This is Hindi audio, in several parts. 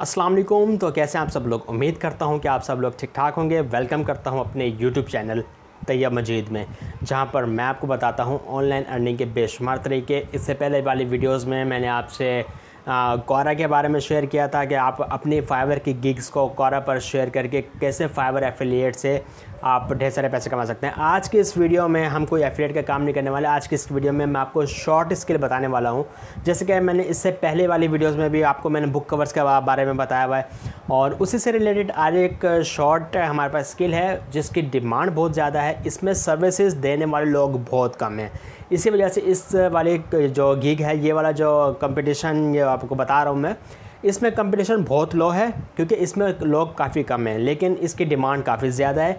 अस्सलाम वालेकुम तो कैसे आप सब लोग उम्मीद करता हूँ कि आप सब लोग ठीक ठाक होंगे वेलकम करता हूँ अपने यूट्यूब चैनल तैयब मजीद में जहाँ पर मैं आपको बताता हूँ ऑनलाइन अर्निंग के बेशुमार तरीके इससे पहले वाली वीडियोस में मैंने आपसे कोरा के बारे में शेयर किया था कि आप अपनी फाइवर की गिग्स को कोरा पर शेयर करके कैसे फाइवर एफिलिएट से आप ढेर सारे पैसे कमा सकते हैं आज के इस वीडियो में हम कोई एफिलेट का काम नहीं करने वाले आज की इस वीडियो में मैं आपको शॉर्ट स्किल बताने वाला हूँ जैसे कि मैंने इससे पहले वाली वीडियोस में भी आपको मैंने बुक कवर्स के बारे में बताया हुआ है और उसी से रिलेटेड आज एक शॉर्ट हमारे पास स्किल है जिसकी डिमांड बहुत ज़्यादा है इसमें सर्विसेज देने वाले लोग बहुत कम हैं इसी वजह से इस वाले जो गीग है ये वाला जो कंपटीशन ये आपको बता रहा हूँ मैं इसमें कंपटीशन बहुत लो है क्योंकि इसमें लोग काफ़ी कम हैं लेकिन इसकी डिमांड काफ़ी ज़्यादा है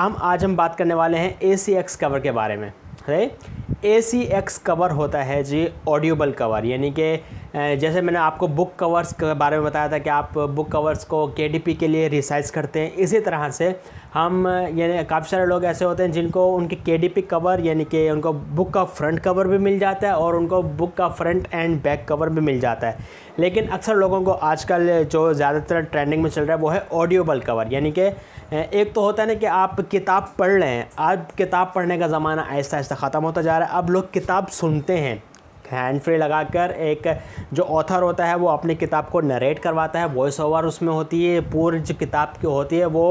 हम आज हम बात करने वाले हैं ए सी एक्स कवर के बारे में right A C X cover होता है जी ऑडियोबल कवर यानी कि जैसे मैंने आपको बुक कवर्स के बारे में बताया था कि आप बुक कवर्स को के के लिए रिसाइज करते हैं इसी तरह से हम यानी काफ़ी सारे लोग ऐसे होते हैं जिनको उनके के कवर यानी कि उनको बुक का फ्रंट कवर भी मिल जाता है और उनको बुक का फ्रंट एंड बैक कवर भी मिल जाता है लेकिन अक्सर लोगों को आजकल जो ज़्यादातर ट्रेंडिंग में चल रहा है वो है ऑडियोबल कवर यानी कि एक तो होता है ना कि आप किताब पढ़ रहे हैं आज किताब पढ़ने का ज़माना आहिस्ता आहिस्ता ख़त्म होता जा रहा है अब लोग किताब सुनते हैं हैंड फ्री लगाकर एक जो ऑथर होता है वो अपनी किताब को नरेट करवाता है वॉइस ओवर उसमें होती है पूरी जो किताब की होती है वो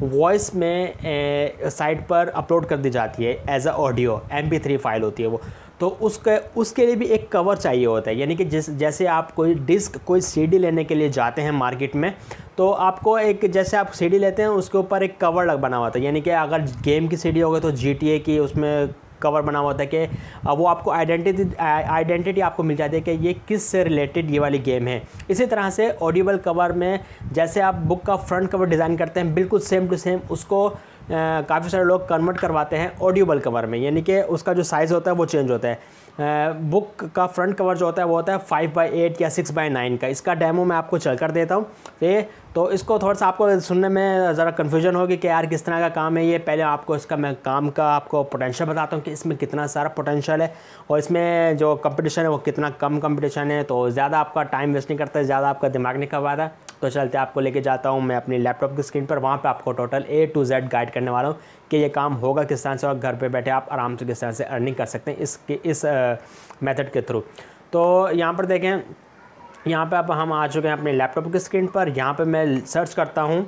वॉइस में साइट पर अपलोड कर दी जाती है as a audio M file होती है वो तो उसके उसके लिए भी एक कवर चाहिए होता है यानी कि जिस जैसे आप कोई डिस्क कोई सीडी लेने के लिए जाते हैं मार्केट में तो आपको एक जैसे आप सीडी लेते हैं उसके ऊपर एक कवर लग बना हुआ था यानी कि अगर गेम की सीडी हो गई तो जी की उसमें कवर बना हुआ होता है कि वो आपको आइडेंटिटी आइडेंटिटी आपको मिल जाती है कि ये किस से रिलेटेड ये वाली गेम है इसी तरह से ऑडिबल कवर में जैसे आप बुक का फ्रंट कवर डिज़ाइन करते हैं बिल्कुल सेम टू सेम उसको काफ़ी सारे लोग कन्वर्ट करवाते हैं ऑडियोबल कवर में यानी कि उसका जो साइज़ होता है वो चेंज होता है बुक का फ्रंट कवर जो होता है वो होता है फाइव बाई एट या सिक्स बाई नाइन का इसका डेमो मैं आपको चल कर देता हूँ ये तो इसको थोड़ा सा आपको सुनने में ज़रा कन्फ्यूजन होगी कि यार किस तरह का काम है ये पहले आपको इसका मैं काम का आपको पोटेंशियल बताता हूँ कि इसमें कितना सारा पोटेंशियल है और इसमें जो कंपटीशन है वो कितना कम कंपटीशन है तो ज़्यादा आपका टाइम वेस्ट नहीं करता ज़्यादा आपका दिमाग नहीं है तो चलते आपको लेके जाता हूँ मैं अपनी लैपटॉप की स्क्रीन पर वहाँ पे आपको total A to Z guide करने वाला हूँ कि ये काम होगा किस तरह से और घर पे बैठे आप आराम से किस तरह से अर्निंग कर सकते हैं इसके इस मेथड के थ्रू तो यहाँ पर देखें यहाँ पर अब हम आ चुके हैं अपने लैपटॉप की स्क्रीन पर यहाँ पर मैं सर्च करता हूँ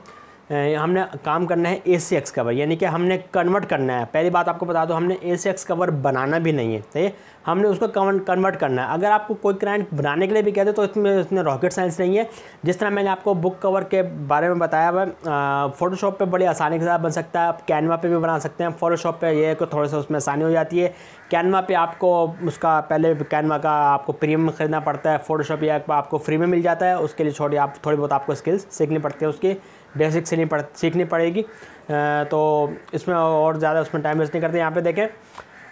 हमने काम करना है ए सी एक्स कवर यानी कि हमने कन्वर्ट करना है पहली बात आपको बता दो हमने ए सी एक्स कवर बनाना भी नहीं है सही हमने उसको कन्वर्ट करना है अगर आपको कोई क्लाइंट बनाने के लिए भी कहते तो इसमें इसमें रॉकेट साइंस नहीं है जिस तरह मैंने आपको बुक कवर के बारे में बताया हुआ फोटोशॉप पे बड़ी आसानी के साथ बन सकता है आप कैनवा पे भी बना सकते हैं फोटोशॉप पे ये को थोड़ा सा उसमें आसानी हो जाती है कैनवा पे आपको उसका पहले कैनवा का आपको प्रीमियम खरीदना पड़ता है फोटोशॉप या आपको फ्री में मिल जाता है उसके लिए छोटी आप थोड़ी बहुत आपको स्किल्स सीखनी पड़ती है उसकी बेसिक सीखनी पड़ सीखनी पड़ेगी तो इसमें और ज़्यादा उसमें टाइम वेस्ट नहीं करते यहाँ पे देखें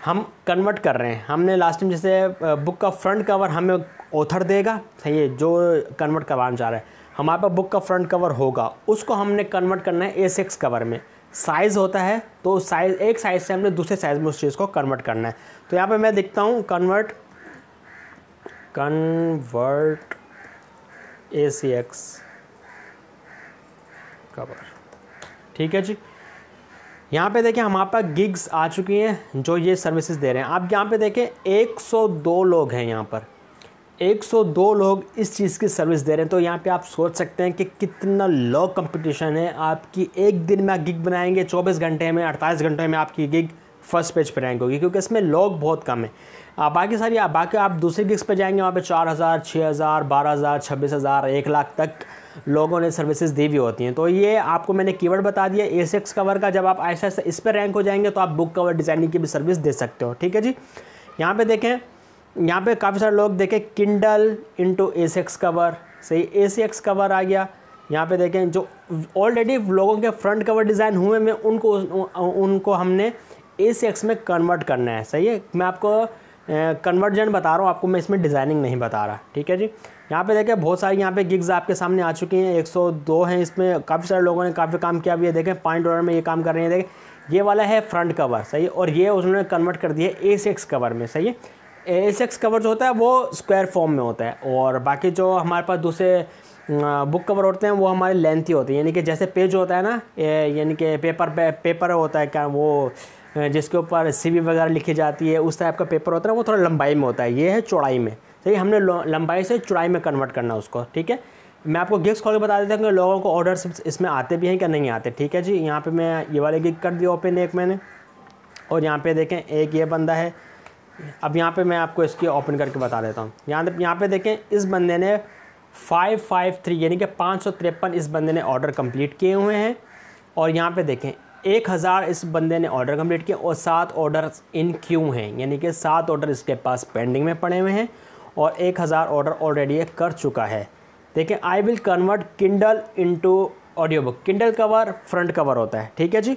हम कन्वर्ट कर रहे हैं हमने लास्ट टाइम जैसे बुक का फ्रंट कवर हमें ऑथर देगा सही है जो कन्वर्ट करवाना चाह रहे हैं हमारे पास बुक का फ्रंट कवर होगा उसको हमने कन्वर्ट करना है ए सिक्स कवर में साइज़ होता है तो साइज़ एक साइज़ से हमने दूसरे साइज़ में उस चीज़ को कन्वर्ट करना है तो यहाँ पर मैं देखता हूँ convert convert A C X cover ठीक है जी यहाँ पे देखें हमारे पास गिग्स आ चुकी हैं जो ये सर्विसेज दे रहे हैं आप यहाँ पे देखें 102 लोग हैं यहाँ पर 102 लोग इस चीज़ की सर्विस दे रहे हैं तो यहाँ पे आप सोच सकते हैं कि कितना लो कंपटीशन है आपकी एक दिन में आप गिग बनाएंगे 24 घंटे में 48 घंटे में आपकी गिग फर्स्ट पेज पर रैंक होगी क्योंकि इसमें लोग बहुत कम हैं आप बाकी सारी बाकी आप दूसरे गिग्स पर जाएंगे वहाँ पर चार हज़ार छः हज़ार बारह हज़ार छब्बीस हज़ार एक लाख तक लोगों ने सर्विसेज दी हुई होती हैं तो ये आपको मैंने कीवर्ड बता दिया ए सिक्स कवर का जब आप ऐसा ऐसा इस पर रैंक हो जाएंगे तो आप बुक कवर डिज़ाइनिंग की भी सर्विस दे सकते हो ठीक है जी यहाँ पे देखें यहाँ पे काफ़ी सारे लोग देखें Kindle into A six cover सही ए सिक्स कवर आ गया यहाँ पे देखें जो ऑलरेडी लोगों के फ्रंट कवर डिज़ाइन हुए में उनको उनको हमने ए सिक्स में कन्वर्ट करना है सही है मैं आपको कन्वर्जन बता रहा हूँ आपको मैं इसमें डिज़ाइनिंग नहीं बता रहा ठीक है जी यहाँ पे देखें बहुत सारी यहाँ पे गिग्स आपके सामने आ चुकी हैं 102 हैं इसमें काफ़ी सारे लोगों ने काफ़ी काम किया अभी ये देखें पॉइंट डॉलर में ये काम कर रहे हैं देखें ये वाला है फ्रंट कवर सही और ये उन्होंने कन्वर्ट कर दिया ए सिक्स कवर में सही है ए सिक्स कवर जो होता है वो स्क्वायर फॉर्म में होता है और बाकी जो हमारे पास दूसरे बुक कवर होते हैं वो हमारे लेंथ ही होते हैं यानी कि जैसे पेज होता है ना यानी कि पेपर पेपर होता है क्या वो जिसके ऊपर सी वगैरह लिखी जाती है उस टाइप का पेपर होता है वो थोड़ा लंबाई में होता है ये है चौड़ाई में सही तो हमने लंबाई से चौड़ाई में कन्वर्ट करना उसको ठीक है मैं आपको गिग्स खोल के बता देता हूँ कि लोगों को ऑर्डर इसमें आते भी हैं क्या नहीं आते ठीक है जी यहाँ पे मैं ये वाले गिग कर दिया ओपन एक मैंने और यहाँ पे देखें एक ये बंदा है अब यहाँ पे मैं आपको इसकी ओपन करके बता देता हूँ यहाँ यहाँ पे देखें इस बंदे ने फाइव फाइव थ्री यानी कि पाँच सौ तिरपन इस बंदे ने ऑर्डर कंप्लीट किए हुए हैं और यहाँ पे देखें एक हज़ार इस बंदे ने ऑर्डर कम्प्लीट किया और सात ऑर्डर इन क्यू हैं यानी कि सात ऑर्डर इसके पास पेंडिंग में पड़े हुए हैं और एक हज़ार ऑर्डर ऑलरेडी ये कर चुका है देखें I will convert Kindle into audio book Kindle cover front cover होता है ठीक है जी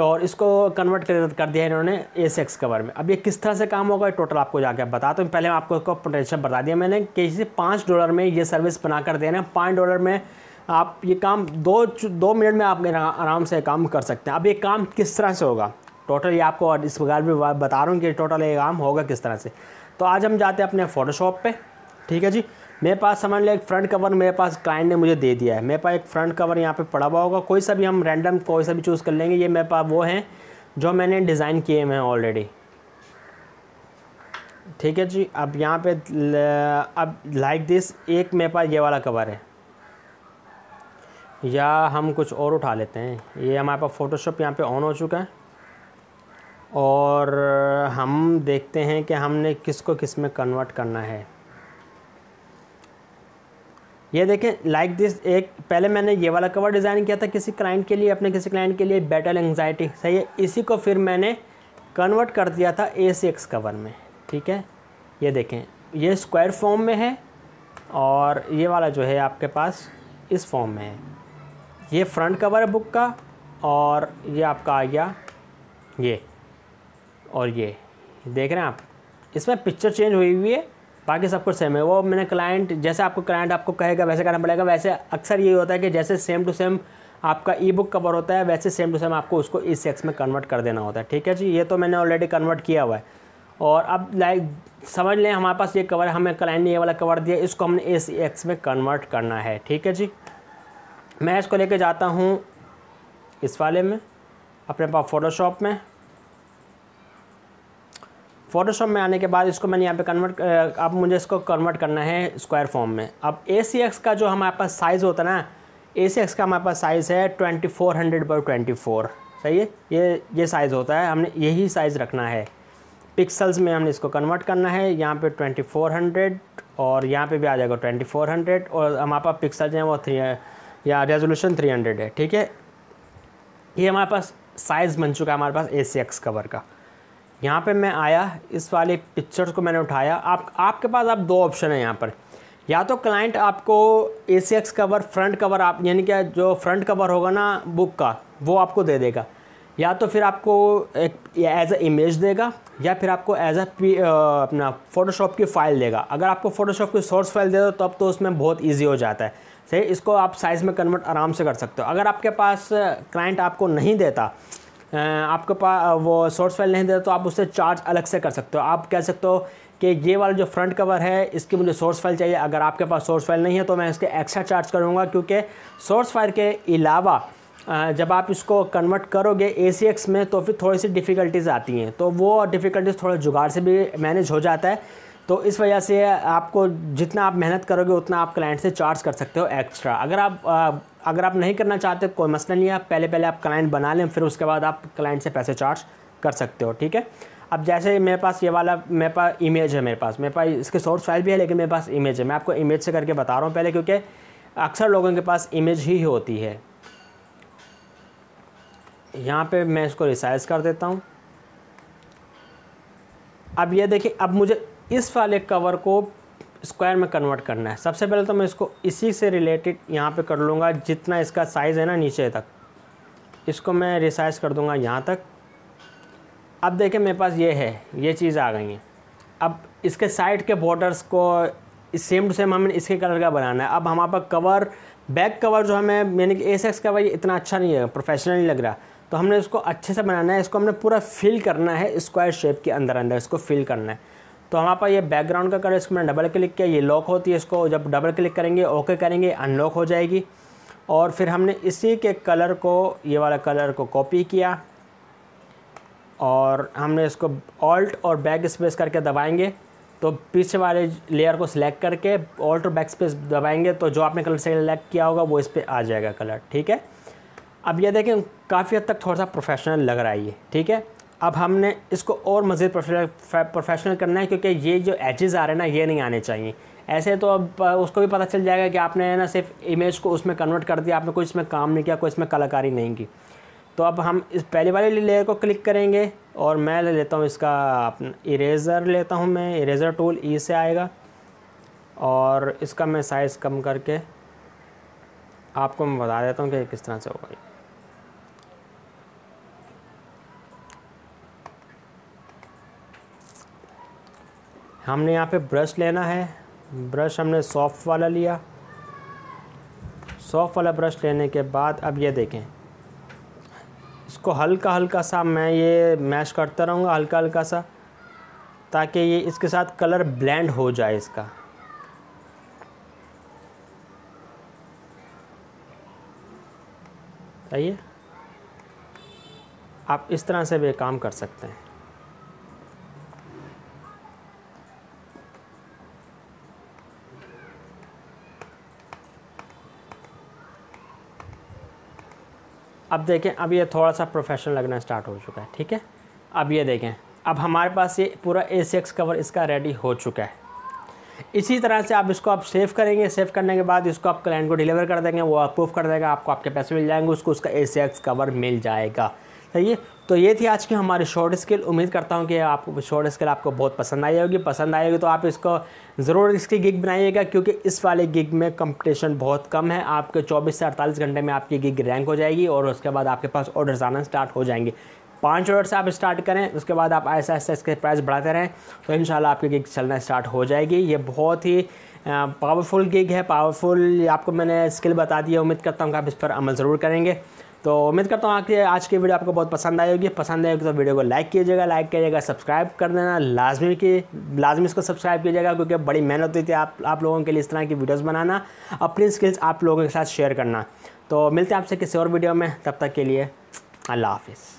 और इसको कन्वर्ट कर, दिया है इन्होंने ए सेक्स कवर में अब ये किस तरह से काम होगा टोटल आपको जाकर बता तो पहले मैं आपको इसको पोटेंशियल बता दिया मैंने कि इसे पाँच डॉलर में ये सर्विस बना कर देना पाँच डॉलर में आप ये काम दो दो मिनट में आप मेरा आराम से काम कर सकते हैं अब ये काम किस तरह से होगा टोटल ये आपको इस प्रकार भी बता रहा हूँ कि टोटल ये काम होगा किस तरह से तो आज हम जाते हैं अपने फ़ोटोशॉप पे ठीक है जी मेरे पास समझ लिया एक फ्रंट कवर मेरे पास क्लाइंट ने मुझे दे दिया है मेरे पास एक फ्रंट कवर यहाँ पर पड़ा हुआ होगा कोई सा भी हम रैंडम कोई सा भी चूज़ कर लेंगे ये मेरे पास वो हैं जो मैंने डिज़ाइन किए हैं ऑलरेडी ठीक है जी अब यहाँ पे अब लाइक दिस एक मेरे पास ये वाला कवर है या हम कुछ और उठा लेते हैं ये हमारे पास फ़ोटोशॉप यहाँ पे ऑन हो चुका है और हम देखते हैं कि हमने किसको किस में कन्वर्ट करना है ये देखें लाइक दिस एक पहले मैंने ये वाला कवर डिज़ाइन किया था किसी क्लाइंट के लिए अपने किसी क्लाइंट के लिए बैटल एंगजाइटी सही है इसी को फिर मैंने कन्वर्ट कर दिया था ए सी एक्स कवर में ठीक है ये देखें ये स्क्वायर फॉर्म में है और ये वाला जो है आपके पास इस फॉर्म में है ये फ्रंट कवर है बुक का और ये आपका आ गया ये और ये देख रहे हैं आप इसमें पिक्चर चेंज हुई हुई है बाकी सब कुछ सेम है वो मैंने क्लाइंट जैसे आपको क्लाइंट आपको कहेगा वैसे करना पड़ेगा वैसे अक्सर ये होता है कि जैसे सेम टू सेम आपका ई बुक कवर होता है वैसे सेम टू सेम आपको उसको इस सेक्स में कन्वर्ट कर देना होता है ठीक है जी ये तो मैंने ऑलरेडी कन्वर्ट किया हुआ है और अब लाइक समझ लें हमारे पास ये कवर हमें क्लाइंट ने ये वाला कवर दिया इसको हमने इस एक्स में कन्वर्ट करना है ठीक है जी मैं इसको लेके जाता हूँ इस वाले में अपने पास फ़ोटोशॉप में फ़ोटोशॉप में आने के बाद इसको मैंने यहाँ पे कन्वर्ट अब मुझे इसको कन्वर्ट करना है स्क्वायर फॉर्म में अब ए सी एक्स का जो हमारे पास साइज़ होता है ना ए सी एक्स का हमारे पास साइज़ है twenty four hundred by twenty four सही है ये ये साइज़ होता है हमने यही साइज़ रखना है पिक्सल्स में हमने इसको कन्वर्ट करना है यहाँ पे हंड्रेड और यहाँ पे भी आ जाएगा ट्वेंटी फोर हंड्रेड और हमारे पास पिक्सल जो हैं वो थ्री या रेजोल्यूशन 300 है ठीक है ये हमारे पास साइज़ बन चुका है हमारे पास ए सी एक्स कवर का यहाँ पे मैं आया इस वाले पिक्चर्स को मैंने उठाया आप आपके पास आप दो ऑप्शन है यहाँ पर या तो क्लाइंट आपको A C X cover front cover आप यानी कि जो फ्रंट कवर होगा ना बुक का वो आपको दे देगा या तो फिर आपको एक एज अ इमेज देगा या फिर आपको एज अ अपना फ़ोटोशॉप की फ़ाइल देगा अगर आपको फ़ोटोशॉप की सोर्स फाइल दे दो तब तो उसमें बहुत ईजी हो जाता है सही इसको आप साइज़ में कन्वर्ट आराम से कर सकते हो अगर आपके पास क्लाइंट आपको नहीं देता आपके पास वो सोर्स फाइल नहीं देता तो आप उससे चार्ज अलग से कर सकते हो आप कह सकते हो कि ये वाला जो फ्रंट कवर है इसकी मुझे सोर्स फाइल चाहिए अगर आपके पास सोर्स फाइल नहीं है तो मैं इसके एक्स्ट्रा चार्ज करूँगा क्योंकि सोर्स फाइल के अलावा जब आप इसको कन्वर्ट करोगे ए में तो फिर थोड़ी सी डिफ़िकल्टीज़ आती हैं तो वो डिफ़िकल्टीज़ थोड़ा जुगाड़ से भी मैनेज हो जाता है तो इस वजह से आपको जितना आप मेहनत करोगे उतना आप क्लाइंट से चार्ज कर सकते हो एक्स्ट्रा अगर आप आ, अगर आप नहीं करना चाहते कोई मसला नहीं है पहले पहले आप क्लाइंट बना लें फिर उसके बाद आप क्लाइंट से पैसे चार्ज कर सकते हो ठीक है अब जैसे मेरे पास ये वाला मेरे पास इमेज है मेरे पास मेरे पास इसके सोर्स फाइल भी है लेकिन मेरे पास इमेज है मैं आपको इमेज से करके बता रहा हूँ पहले क्योंकि अक्सर लोगों के पास इमेज ही होती है यहाँ पे मैं इसको रिसाइज कर देता हूँ अब ये देखिए अब मुझे इस वाले कवर को स्क्वायर में कन्वर्ट करना है सबसे पहले तो मैं इसको इसी से रिलेटेड यहाँ पे कर लूँगा जितना इसका साइज़ है ना नीचे तक इसको मैं रिसाइज कर दूँगा यहाँ तक अब देखें मेरे पास ये है ये चीज़ आ गई है अब इसके साइड के बॉर्डर्स को सेम टू सेम हमें इसके कलर का बनाना है अब हमारे पास कवर बैक कवर जो हमें यानी कि ए सेक्स का भाई इतना अच्छा नहीं है प्रोफेशनल नहीं लग रहा तो हमने इसको अच्छे से बनाना है इसको हमने पूरा फिल करना है स्क्वायर शेप के अंदर अंदर इसको फिल करना है तो हमारे पास ये बैकग्राउंड का कलर इसको मैंने डबल क्लिक किया ये लॉक होती है इसको जब डबल क्लिक करेंगे ओके करेंगे अनलॉक हो जाएगी और फिर हमने इसी के कलर को ये वाला कलर को कॉपी किया और हमने इसको ऑल्ट और बैक स्पेस करके दबाएंगे तो पीछे वाले लेयर को सिलेक्ट करके ऑल्ट और बैक स्पेस दबाएंगे तो जो आपने कलर सेलेक्ट किया होगा वो इस पर आ जाएगा कलर ठीक है अब ये देखें काफ़ी हद तक थोड़ा सा प्रोफेशनल लग रहा है ये ठीक है अब हमने इसको और मज़ीद प्रोफेशनल करना है क्योंकि ये जो एजेस आ रहे हैं ना ये नहीं आने चाहिए ऐसे तो अब उसको भी पता चल जाएगा कि आपने ना सिर्फ इमेज को उसमें कन्वर्ट कर दिया आपने कोई इसमें काम नहीं किया कोई इसमें कलाकारी नहीं की तो अब हम इस पहले वाले लेयर को क्लिक करेंगे और मैं ले लेता हूँ इसका इरेज़र लेता हूँ मैं इरेज़र टूल ई से आएगा और इसका मैं साइज़ कम करके आपको मैं बता देता हूँ कि किस तरह से होगा ये हमने यहाँ पे ब्रश लेना है ब्रश हमने सॉफ्ट वाला लिया सॉफ्ट वाला ब्रश लेने के बाद अब ये देखें इसको हल्का हल्का सा मैं ये मैश करता रहूँगा हल्का हल्का सा ताकि ये इसके साथ कलर ब्लेंड हो जाए इसका आइए आप इस तरह से भी काम कर सकते हैं अब देखें अब ये थोड़ा सा प्रोफेशनल लगना स्टार्ट हो चुका है ठीक है अब ये देखें अब हमारे पास ये पूरा ए कवर इसका रेडी हो चुका है इसी तरह से आप इसको आप सेव करेंगे सेव करने के बाद इसको आप क्लाइंट को डिलीवर कर देंगे वो अप्रूव कर देगा आपको आपके पैसे मिल जाएंगे उसको उसका ए कवर मिल जाएगा सही है तो ये थी आज की हमारी शॉर्ट स्किल उम्मीद करता हूँ कि आप शॉर्ट स्किल आपको बहुत पसंद आई होगी पसंद आई होगी तो आप इसको ज़रूर इसकी गिग बनाइएगा क्योंकि इस वाले गिग में कंपटीशन बहुत कम है आपके 24 से 48 घंटे में आपकी गिग रैंक हो जाएगी और उसके बाद आपके पास ऑर्डर्स आना स्टार्ट हो जाएंगे पाँच ऑर्डर से आप स्टार्ट करें उसके बाद आप ऐसा ऐसा इसके प्राइस बढ़ाते रहें तो इन आपकी गिग चलना स्टार्ट हो जाएगी ये बहुत ही पावरफुल गिग है पावरफुल आपको मैंने स्किल बता दी है उम्मीद करता हूँ कि आप इस पर अमल ज़रूर करेंगे तो उम्मीद करता हूँ आपके आज की वीडियो आपको बहुत पसंद आई होगी पसंद आएगी तो वीडियो को लाइक कीजिएगा लाइक कीजिएगा सब्सक्राइब कर देना लाजमी की लाजमी इसको सब्सक्राइब कीजिएगा क्योंकि बड़ी मेहनत हुई थी आप आप लोगों के लिए इस तरह की वीडियोस बनाना अपनी स्किल्स आप लोगों के साथ शेयर करना तो मिलते हैं आपसे किसी और वीडियो में तब तक के लिए अल्लाह हाफिज़